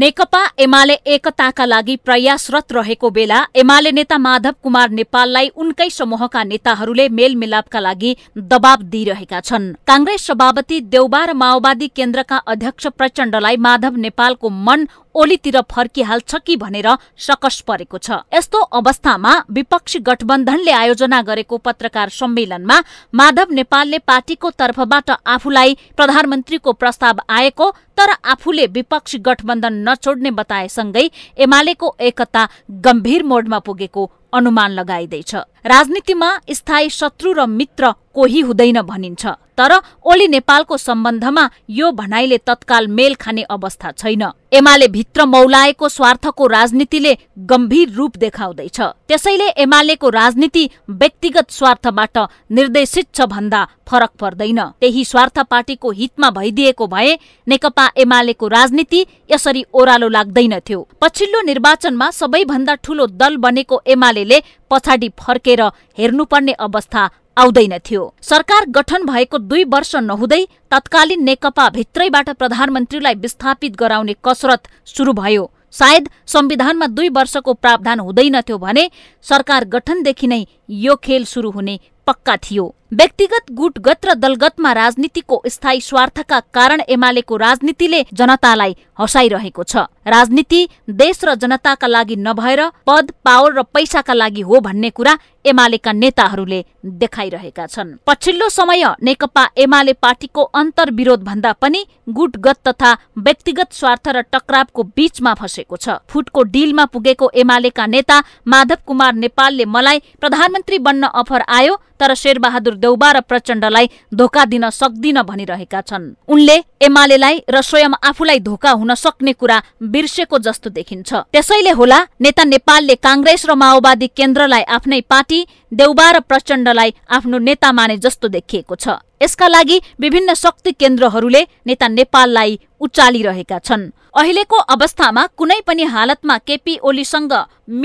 नेकपा एमाले एकताका लागि प्रयासरत रहेको बेला एमाले नेता माधव कुमार नेपाललाई उनकै समूहका नेताहरूले मेलमिलापका लागि दबाव दिइरहेका छन् कांग्रेस सभापति देउबा र माओवादी केन्द्रका अध्यक्ष प्रचण्डलाई माधव नेपालको मन ओलीतिर फर्किहाल्छ कि भनेर सकस परेको छ यस्तो अवस्थामा विपक्षी गठबन्धनले आयोजना गरेको पत्रकार सम्मेलनमा माधव नेपालले पार्टीको तर्फबाट आफूलाई प्रधानमन्त्रीको प्रस्ताव आएको तर आफूले विपक्षी गठबन्धन नछोड्ने बताएसँगै एमालेको एकता गम्भीर मोडमा पुगेको अनुमान लगाइँदैछ राजनीतिमा स्थायी शत्रु र मित्र कोही हुँदैन भनिन्छ तर ओली नेपालको सम्बन्धमा यो भनाइले तत्काल मेल खाने अवस्था छैन एमाले भित्र मौलाएको स्वार्थको राजनीतिले गम्भीर रूप देखाउँदैछ त्यसैले एमालेको राजनीति व्यक्तिगत स्वार्थबाट निर्देशित छ भन्दा फरक पर्दैन त्यही स्वार्थ पार्टीको हितमा भइदिएको भए नेकपा एमालेको राजनीति यसरी ओह्रालो लाग्दैनथ्यो पछिल्लो निर्वाचनमा सबैभन्दा ठूलो दल बनेको एमाले पछाडि फर्केर हेर्नुपर्ने अवस्था आउँदैन थियो सरकार गठन भएको दुई वर्ष नहुँदै तत्कालीन नेकपा भित्रैबाट प्रधानमन्त्रीलाई विस्थापित गराउने कसरत सुरु भयो सायद संविधानमा दुई वर्षको प्रावधान हुँदैनथ्यो भने सरकार गठनदेखि नै यो खेल सुरु हुने पक्का थियो व्यक्तिगत गुटगत र दलगतमा राजनीतिको स्थायी स्वार्थका कारण एमालेको राजनीतिले जनतालाई हसाइरहेको छ राजनीति देश र जनताका लागि नभएर पद पावर र पैसाका लागि हो भन्ने कुरा एमालेका नेताहरूले देखाइरहेका छन् पछिल्लो समय नेकपा एमाले पार्टीको अन्तर्विरोध भन्दा पनि गुटगत तथा व्यक्तिगत स्वार्थ र टक्रावको बीचमा फँसेको छ फुटको डिलमा पुगेको एमालेका नेता माधव कुमार नेपालले मलाई प्रधानमन्त्री बन्न अफर आयो तर शेरबहादुर देउबा र प्रचण्डलाई धोका दिन सक्दिन भनिरहेका छन् उनले एमालेलाई र स्वयं आफूलाई धोका हुन सक्ने कुरा बिर्सेको जस्तो देखिन्छ त्यसैले होला नेता नेपालले काङ्ग्रेस र माओवादी केन्द्रलाई आफ्नै पार्टी देउबा र प्रचण्डलाई आफ्नो नेता माने जस्तो देखिएको छ यसका लागि विभिन्न शक्ति केन्द्रहरूले नेता नेपाललाई उचालिरहेका छन् अहिलेको अवस्थामा कुनै पनि हालतमा केपी ओलीसँग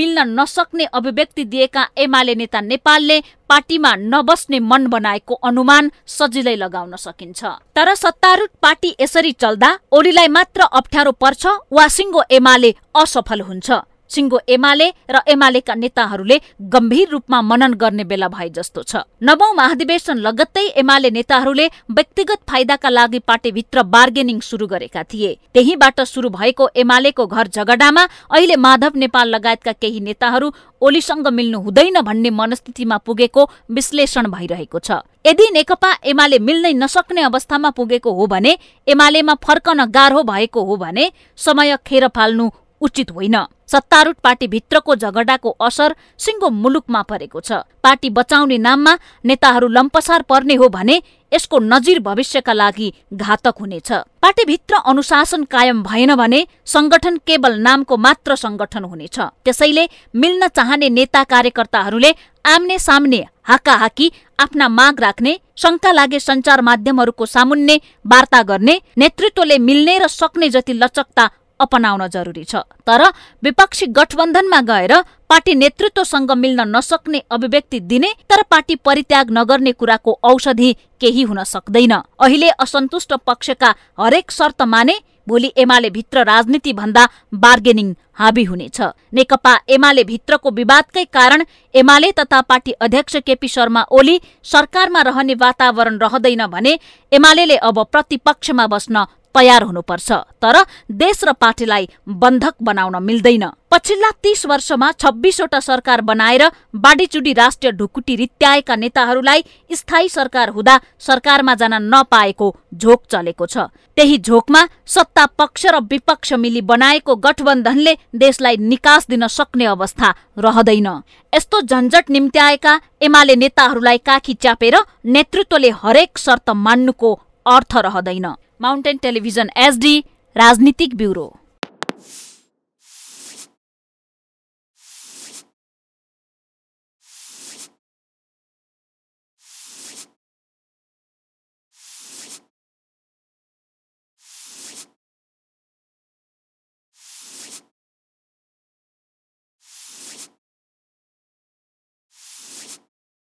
मिल्न नसक्ने अभिव्यक्ति दिएका एमाले नेता नेपालले पार्टीमा नबस्ने मन बनाएको अनुमान सजिलै लगाउन सकिन्छ तर सत्तारूढ पार्टी यसरी चल्दा ओलीलाई मात्र अप्ठ्यारो पर्छ वा सिङ्गो एमाले असफल हुन्छ सिङ्गो एमाले र एमालेका नेताहरूले गम्भीर रूपमा मनन गर्ने बेला भए जस्तो छ नवौं महाधिवेशन लगत्तै एमाले नेताहरूले व्यक्तिगत फाइदाका लागि पार्टीभित्र बार्गेनिङ सुरु गरेका थिए त्यहीबाट सुरु भएको एमालेको घर झगडामा अहिले माधव नेपाल लगायतका केही नेताहरू ओलीसँग मिल्नु हुँदैन भन्ने मनस्थितिमा पुगेको विश्लेषण भइरहेको छ यदि नेकपा एमाले मिल्नै नसक्ने अवस्थामा पुगेको हो भने एमालेमा फर्कन गाह्रो भएको हो भने समय खेर फाल्नु उचित होइन सत्तारूढ पार्टीभित्रको झगडाको असर सिङ्गो मुलुकमा परेको छ पार्टी बचाउने नाममा नेताहरू लम्पसार पर्ने हो भने यसको नजिर भविष्यका लागि घातक हुनेछ पार्टीभित्र अनुशासन कायम भएन भने संगठन केवल नामको मात्र संगठन हुनेछ त्यसैले मिल्न चाहने नेता कार्यकर्ताहरूले आम्ने सामने हाकाहाकी आफ्ना माग राख्ने शङ्का लागे सञ्चार माध्यमहरूको सामुन्ने वार्ता गर्ने नेतृत्वले मिल्ने र सक्ने जति लचकता अपनाउन जरुरी छ तर विपक्षी गठबन्धनमा गएर पार्टी नेतृत्वसँग मिल्न नसक्ने अभिव्यक्ति दिने तर पार्टी परित्याग नगर्ने कुराको औषधि केही हुन सक्दैन अहिले असन्तुष्ट पक्षका हरेक शर्त माने भोलि एमाले भित्र राजनीति भन्दा बार्गेनिङ हाबी हुनेछ नेकपा एमाले भित्रको विवादकै कारण एमाले तथा पार्टी अध्यक्ष केपी शर्मा ओली सरकारमा रहने वातावरण रहँदैन भने एमाले अब प्रतिपक्षमा बस्न तयार हुनुपर्छ तर देश र पार्टीलाई बन्धक बनाउन मिल्दैन पछिल्ला तीस वर्षमा छब्बिसवटा सरकार बनाएर बाडीचुडी राष्ट्रिय ढुकुटी रित्याएका नेताहरूलाई स्थायी सरकार हुँदा सरकारमा जान नपाएको झोक चलेको छ त्यही झोकमा सत्ता पक्ष र विपक्ष मिली बनाएको गठबन्धनले देशलाई निकास दिन सक्ने अवस्था रहँदैन यस्तो झन्झट निम्त्याएका एमाले नेताहरूलाई काखी च्यापेर नेतृत्वले हरेक शर्त मान्नुको अर्थ रहँदैन माउन्टेन टेलिभिजन एसडी राजनीतिक ब्युरो